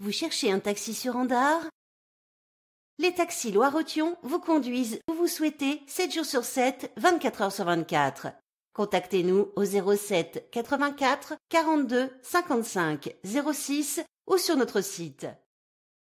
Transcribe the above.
Vous cherchez un taxi sur Andar Les taxis loire vous conduisent où vous souhaitez 7 jours sur 7, 24 heures sur 24. Contactez-nous au 07 84 42 55 06 ou sur notre site.